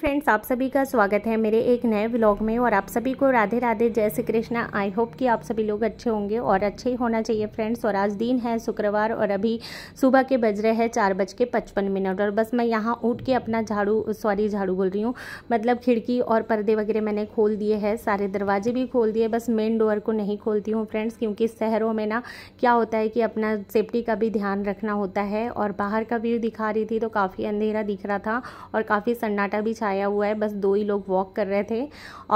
friends आप सभी का स्वागत है मेरे एक नए व्लॉग में और आप सभी को राधे राधे जय श्री कृष्णा आई होप कि आप सभी लोग अच्छे होंगे और अच्छे ही होना चाहिए फ्रेंड्स और आज दिन है शुक्रवार और अभी सुबह के बज रहे हैं चार बज के पचपन मिनट और बस मैं यहाँ उठ के अपना झाड़ू सॉरी झाड़ू बोल रही हूँ मतलब खिड़की और पर्दे वगैरह मैंने खोल दिए हैं सारे दरवाजे भी खोल दिए बस मेन डोर को नहीं खोलती हूँ फ्रेंड्स क्योंकि शहरों में ना क्या होता है कि अपना सेफ्टी का भी ध्यान रखना होता है और बाहर का व्यू दिखा रही थी तो काफ़ी अंधेरा दिख रहा था और काफ़ी सन्नाटा भी छा छाया हुआ है बस दो ही लोग वॉक कर रहे थे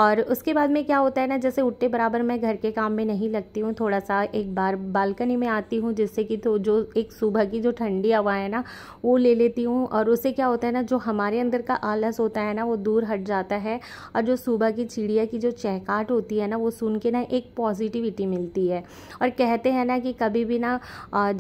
और उसके बाद में क्या होता है ना जैसे उठते बराबर मैं घर के काम में नहीं लगती हूँ थोड़ा सा एक बार बालकनी में आती हूँ जिससे कि तो जो एक सुबह की जो ठंडी हवा है ना वो ले लेती हूँ और उससे क्या होता है ना जो हमारे अंदर का आलस होता है ना वो दूर हट जाता है और जो सुबह की चिड़िया की जो चहकाट होती है ना वो सुन के ना एक पॉजिटिविटी मिलती है और कहते हैं ना कि कभी भी ना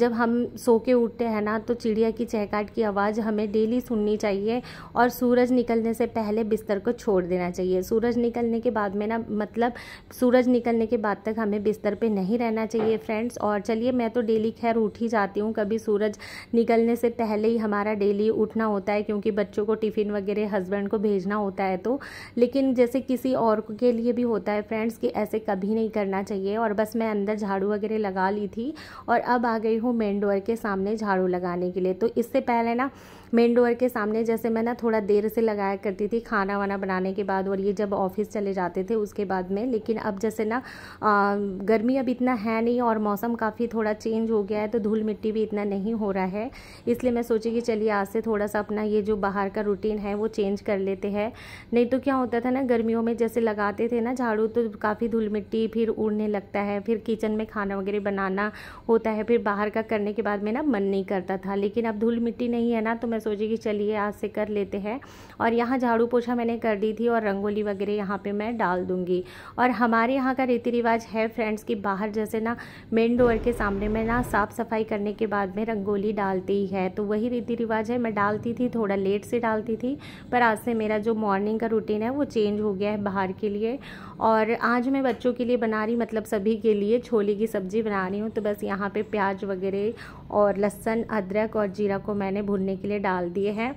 जब हम सो के उठते हैं ना तो चिड़िया की चहकाट की आवाज़ हमें डेली सुननी चाहिए और सूरज निकलने से से पहले बिस्तर को छोड़ देना चाहिए सूरज निकलने के बाद में ना मतलब सूरज निकलने के बाद तक हमें बिस्तर पे नहीं रहना चाहिए फ्रेंड्स और चलिए मैं तो डेली खैर उठ ही जाती हूँ कभी सूरज निकलने से पहले ही हमारा डेली उठना होता है क्योंकि बच्चों को टिफ़िन वगैरह हस्बैंड को भेजना होता है तो लेकिन जैसे किसी और के लिए भी होता है फ्रेंड्स कि ऐसे कभी नहीं करना चाहिए और बस मैं अंदर झाड़ू वगैरह लगा ली थी और अब आ गई हूँ मेन डोर के सामने झाड़ू लगाने के लिए तो इससे पहले ना मेन डोर के सामने जैसे मैं ना थोड़ा देर से लगाया कर करती थी खाना वाना बनाने के बाद और ये जब ऑफिस चले जाते थे उसके बाद में लेकिन अब जैसे ना गर्मी अब इतना है नहीं और मौसम काफ़ी थोड़ा चेंज हो गया है तो धूल मिट्टी भी इतना नहीं हो रहा है इसलिए मैं सोची कि चलिए आज से थोड़ा सा अपना ये जो बाहर का रूटीन है वो चेंज कर लेते हैं नहीं तो क्या होता था ना गर्मियों में जैसे लगाते थे ना झाड़ू तो काफ़ी धूल मिट्टी फिर उड़ने लगता है फिर किचन में खाना वगैरह बनाना होता है फिर बाहर का करने के बाद में ना मन नहीं करता था लेकिन अब धूल मिट्टी नहीं है ना तो मैं सोची कि चलिए आज से कर लेते हैं और यहाँ झाड़ू पोछा मैंने कर दी थी और रंगोली वगैरह यहाँ पे मैं डाल दूंगी और हमारे यहाँ का रीति रिवाज है फ्रेंड्स कि बाहर जैसे ना मेन डोर के सामने में ना साफ़ सफाई करने के बाद में रंगोली डालती ही है तो वही रीति रिवाज है मैं डालती थी थोड़ा लेट से डालती थी पर आज से मेरा जो मॉर्निंग का रूटीन है वो चेंज हो गया है बाहर के लिए और आज मैं बच्चों के लिए बना रही मतलब सभी के लिए छोले की सब्ज़ी बना रही हूँ तो बस यहाँ पर प्याज वगैरह और लहसुन अदरक और जीरा को मैंने भुनने के लिए डाल दिए हैं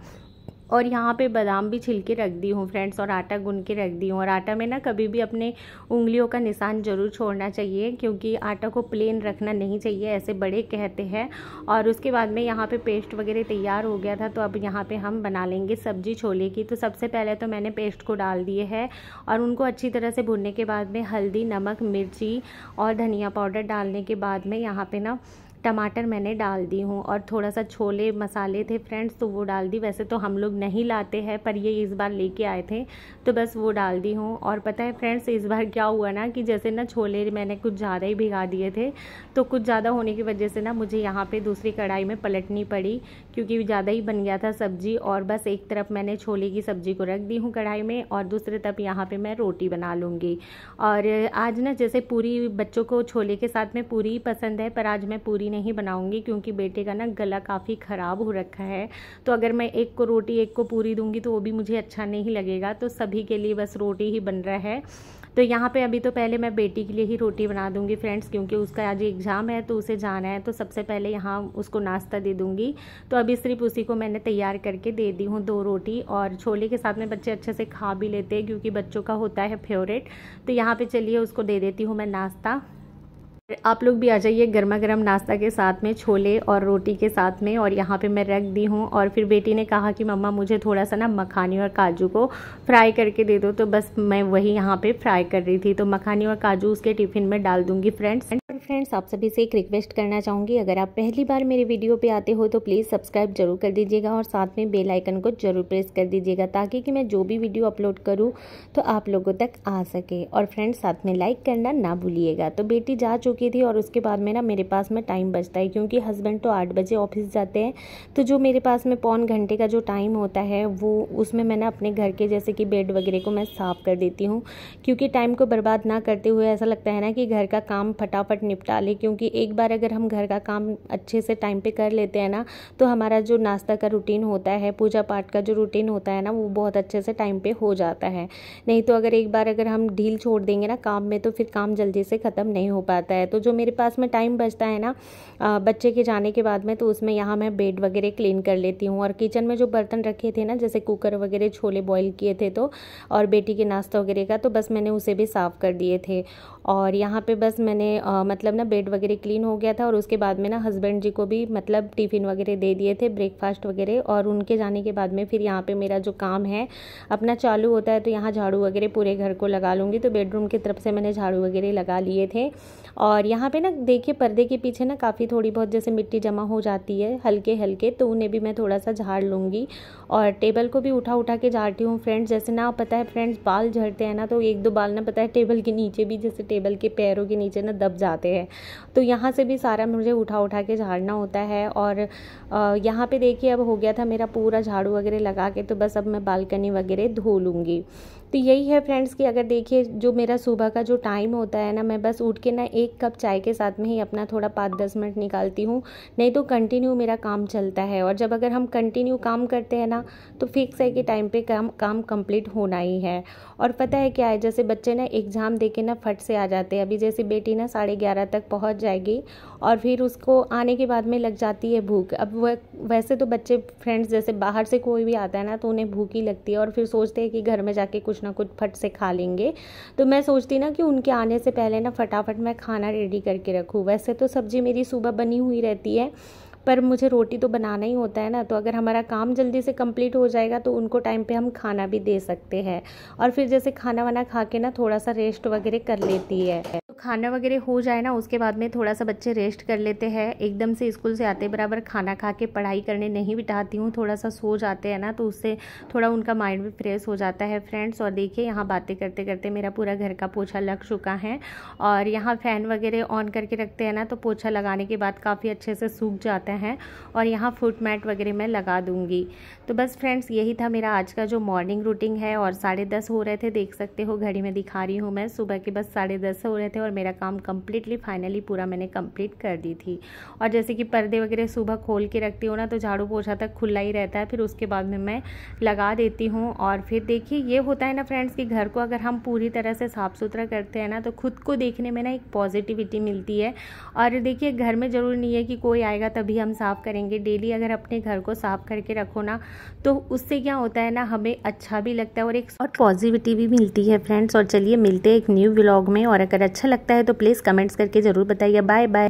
और यहाँ पे बादाम भी छिलके रख दी हूँ फ्रेंड्स और आटा गुन के रख दी हूँ और आटा में ना कभी भी अपने उंगलियों का निशान ज़रूर छोड़ना चाहिए क्योंकि आटा को प्लेन रखना नहीं चाहिए ऐसे बड़े कहते हैं और उसके बाद में यहाँ पे पेस्ट वगैरह तैयार हो गया था तो अब यहाँ पे हम बना लेंगे सब्जी छोले की तो सबसे पहले तो मैंने पेस्ट को डाल दिए है और उनको अच्छी तरह से भुनने के बाद में हल्दी नमक मिर्ची और धनिया पाउडर डालने के बाद में यहाँ पर ना टमाटर मैंने डाल दी हूँ और थोड़ा सा छोले मसाले थे फ्रेंड्स तो वो डाल दी वैसे तो हम लोग नहीं लाते हैं पर ये इस बार लेके आए थे तो बस वो डाल दी हूँ और पता है फ्रेंड्स इस बार क्या हुआ ना कि जैसे ना छोले मैंने कुछ ज़्यादा ही भिगा दिए थे तो कुछ ज़्यादा होने की वजह से ना मुझे यहाँ पर दूसरी कढ़ाई में पलटनी पड़ी क्योंकि ज़्यादा ही बन गया था सब्जी और बस एक तरफ मैंने छोले की सब्जी को रख दी हूँ कढ़ाई में और दूसरे तरफ यहाँ पर मैं रोटी बना लूँगी और आज ना जैसे पूरी बच्चों को छोले के साथ में पूरी पसंद है पर आज मैं पूरी नहीं बनाऊंगी क्योंकि बेटे का ना गला काफ़ी ख़राब हो रखा है तो अगर मैं एक को रोटी एक को पूरी दूंगी तो वो भी मुझे अच्छा नहीं लगेगा तो सभी के लिए बस रोटी ही बन रहा है तो यहाँ पे अभी तो पहले मैं बेटी के लिए ही रोटी बना दूँगी फ्रेंड्स क्योंकि उसका आज एग्ज़ाम है तो उसे जाना है तो सबसे पहले यहाँ उसको नाश्ता दे दूँगी तो अभी सिर्फ उसी को मैंने तैयार करके दे दी हूँ दो रोटी और छोले के साथ में बच्चे अच्छे से खा भी लेते हैं क्योंकि बच्चों का होता है फेवरेट तो यहाँ पर चलिए उसको दे देती हूँ मैं नाश्ता आप लोग भी आ जाइए गर्मा गर्म नाश्ता के साथ में छोले और रोटी के साथ में और यहाँ पे मैं रख दी हूँ और फिर बेटी ने कहा कि मम्मा मुझे थोड़ा सा ना मखानी और काजू को फ्राई करके दे दो तो बस मैं वही यहाँ पे फ्राई कर रही थी तो मखानी और काजू उसके टिफ़िन में डाल दूंगी फ्रेंड्स फ्रेंड्स आप सभी से एक रिक्वेस्ट करना चाहूंगी अगर आप पहली बार मेरे वीडियो पे आते हो तो प्लीज़ सब्सक्राइब जरूर कर दीजिएगा और साथ में बेलाइकन को ज़रूर प्रेस कर दीजिएगा ताकि कि मैं जो भी वीडियो अपलोड करूँ तो आप लोगों तक आ सके और फ्रेंड्स साथ में लाइक करना ना भूलिएगा तो बेटी जा चुकी चुकी थी और उसके बाद में ना मेरे पास में टाइम बचता है क्योंकि हस्बैंड तो आठ बजे ऑफिस जाते हैं तो जो मेरे पास में पौन घंटे का जो टाइम होता है वो उसमें मैं अपने घर के जैसे कि बेड वगैरह को मैं साफ़ कर देती हूँ क्योंकि टाइम को बर्बाद ना करते हुए ऐसा लगता है ना कि घर का काम फटाफट निपटा ले क्योंकि एक बार अगर हम घर का काम अच्छे से टाइम पर कर लेते हैं ना तो हमारा जो नाश्ता का रूटीन होता है पूजा पाठ का जो रूटीन होता है ना वो बहुत अच्छे से टाइम पर हो जाता है नहीं तो अगर एक बार अगर हम ढील छोड़ देंगे ना काम में तो फिर काम जल्दी से ख़त्म नहीं हो पाता है है तो जो मेरे पास में टाइम बचता है ना बच्चे के जाने के बाद में तो उसमें यहाँ मैं बेड वगैरह क्लीन कर लेती हूँ और किचन में जो बर्तन रखे थे ना जैसे कुकर वगैरह छोले बॉयल किए थे तो और बेटी के नाश्ता वगैरह का तो बस मैंने उसे भी साफ़ कर दिए थे और यहाँ पे बस मैंने आ, मतलब ना बेड वगैरह क्लीन हो गया था और उसके बाद में ना हस्बैंड जी को भी मतलब टिफ़िन वगैरह दे दिए थे ब्रेकफास्ट वगैरह और उनके जाने के बाद में फिर यहाँ पे मेरा जो काम है अपना चालू होता है तो यहाँ झाड़ू वगैरह पूरे घर को लगा लूँगी तो बेडरूम की तरफ से मैंने झाड़ू वगैरह लगा लिए थे और यहाँ पर ना देखिए पर्दे के पीछे ना काफ़ी थोड़ी बहुत जैसे मिट्टी जमा हो जाती है हल्के हल्के तो उन्हें भी मैं थोड़ा सा झाड़ लूँगी और टेबल को भी उठा उठा के झाड़ती हूँ फ्रेंड्स जैसे ना पता है फ्रेंड्स बाल झड़ते हैं ना तो एक दो बाल ना पता है टेबल के नीचे भी जैसे टेबल के पैरों के नीचे ना दब जाते हैं तो यहाँ से भी सारा मुझे उठा उठा के झाड़ना होता है और यहाँ पे देखिए अब हो गया था मेरा पूरा झाड़ू वगैरह लगा के तो बस अब मैं बालकनी वगैरह धो लूँगी तो यही है फ्रेंड्स कि अगर देखिए जो मेरा सुबह का जो टाइम होता है ना मैं बस उठ के ना एक कप चाय के साथ में ही अपना थोड़ा पाँच दस मिनट निकालती हूँ नहीं तो कंटिन्यू मेरा काम चलता है और जब अगर हम कंटिन्यू काम करते हैं ना तो फिक्स है कि टाइम पे काम काम कंप्लीट होना ही है और पता है क्या है जैसे बच्चे ना एग्ज़ाम दे के ना फट से आ जाते हैं अभी जैसे बेटी ना साढ़े ग्यारह तक पहुँच जाएगी और फिर उसको आने के बाद में लग जाती है भूख अब वह वैसे तो बच्चे फ्रेंड्स जैसे बाहर से कोई भी आता है ना तो उन्हें भूखी लगती है और फिर सोचते हैं कि घर में जाके कुछ ना कुछ फट से खा लेंगे तो मैं सोचती ना कि उनके आने से पहले ना फटाफट मैं खाना रेडी करके रखूँ वैसे तो सब्ज़ी मेरी सुबह बनी हुई रहती है पर मुझे रोटी तो बनाना ही होता है ना तो अगर हमारा काम जल्दी से कंप्लीट हो जाएगा तो उनको टाइम पे हम खाना भी दे सकते हैं और फिर जैसे खाना वाना खा के ना थोड़ा सा रेस्ट वगैरह कर लेती है तो खाना वगैरह हो जाए ना उसके बाद में थोड़ा सा बच्चे रेस्ट कर लेते हैं एकदम से स्कूल से आते बराबर खाना खा के पढ़ाई करने नहीं बिठाती हूँ थोड़ा सा सो जाते हैं ना तो उससे थोड़ा उनका माइंड भी फ्रेश हो जाता है फ्रेंड्स और देखिए यहाँ बातें करते करते मेरा पूरा घर का पोछा लग चुका है और यहाँ फ़ैन वगैरह ऑन करके रखते हैं ना तो पोछा लगाने के बाद काफ़ी अच्छे से सूख जाता है है और यहाँ फुट मैट वगैरह मैं लगा दूँगी तो बस फ्रेंड्स यही था मेरा आज का जो मॉर्निंग रूटीन है और साढ़े दस हो रहे थे देख सकते हो घड़ी में दिखा रही हूँ मैं सुबह के बस साढ़े दस हो रहे थे और मेरा काम कम्प्लीटली फाइनली पूरा मैंने कम्प्लीट कर दी थी और जैसे कि पर्दे वगैरह सुबह खोल के रखती हूँ ना तो झाड़ू पोछा तक खुला ही रहता है फिर उसके बाद में मैं लगा देती हूँ और फिर देखिए ये होता है ना फ्रेंड्स कि घर को अगर हम पूरी तरह से साफ़ सुथरा करते हैं ना तो खुद को देखने में ना एक पॉजिटिविटी मिलती है और देखिए घर में ज़रूर नहीं है कि कोई आएगा तभी हम साफ़ करेंगे डेली अगर अपने घर को साफ़ करके रखो ना तो उससे क्या होता है ना हमें अच्छा भी लगता है और एक और पॉजिटिविटी भी मिलती है फ्रेंड्स और चलिए मिलते हैं एक न्यू ब्लॉग में और अगर अच्छा लगता है तो प्लीज़ कमेंट्स करके ज़रूर बताइए बाय बाय